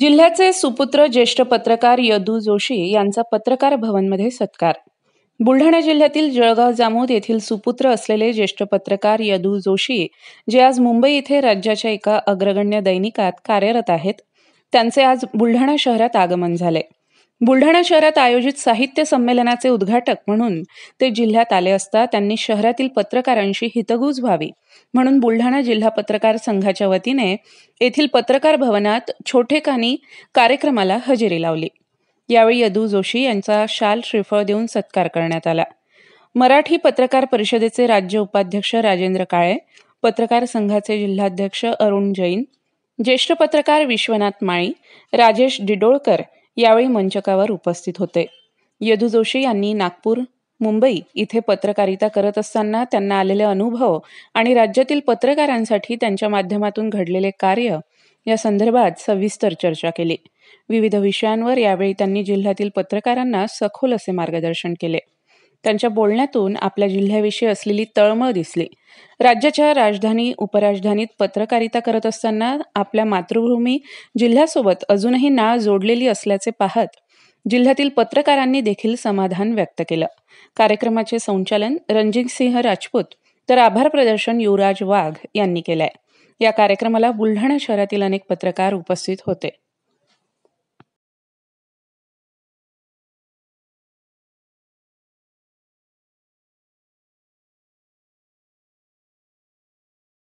जिल्ह्याचे सुपुत्र ज्येष्ठ पत्रकार यदू जोशी यांचा पत्रकार भवनमध्ये सत्कार बुलढाणा जिल्ह्यातील जळगाव जामोद येथील सुपुत्र असलेले ज्येष्ठ पत्रकार यदू जोशी जे आज मुंबई इथे राज्याच्या एका अग्रगण्य दैनिकात कार्यरत आहेत त्यांचे आज बुलढाणा शहरात आगमन झाले बुलढाणा शहरात आयोजित साहित्य संमेलनाचे उद्घाटक म्हणून ते जिल्ह्यात आले असता त्यांनी शहरातील पत्रकारांशी हितगूज व्हावी म्हणून बुलढाणा जिल्हा पत्रकार संघाच्या वतीने येथील पत्रकार भवनात छोटेखानी कार्यक्रमाला हजेरी लावली यावेळी यदू जोशी यांचा शाल श्रीफळ देऊन सत्कार करण्यात आला मराठी पत्रकार परिषदेचे राज्य उपाध्यक्ष राजेंद्र काळे पत्रकार संघाचे जिल्हाध्यक्ष अरुण जैन ज्येष्ठ पत्रकार विश्वनाथ माळी राजेश डिडोळकर यावेळी मंचकावर उपस्थित होते यदू जोशी यांनी नागपूर मुंबई इथे पत्रकारिता करत असताना त्यांना आलेले अनुभव आणि राज्यातील पत्रकारांसाठी त्यांच्या माध्यमातून घडलेले कार्य या संदर्भात सविस्तर चर्चा केली विविध विषयांवर यावेळी त्यांनी जिल्ह्यातील पत्रकारांना सखोल असे मार्गदर्शन केले त्यांच्या बोलण्यातून आपल्या जिल्ह्याविषयी असलेली तळमळ दिसली राज्याच्या राजधानी उपराजधानीत पत्रकारिता करत असताना आपल्या मातृभूमी जिल्ह्यासोबत अजूनही नाळ जोडलेली असल्याचे पाहत जिल्ह्यातील पत्रकारांनी देखील समाधान व्यक्त केलं कार्यक्रमाचे संचालन रणजित सिंह राजपूत तर आभार प्रदर्शन युवराज वाघ यांनी केलंय या कार्यक्रमाला बुलढाणा शहरातील अनेक पत्रकार उपस्थित होते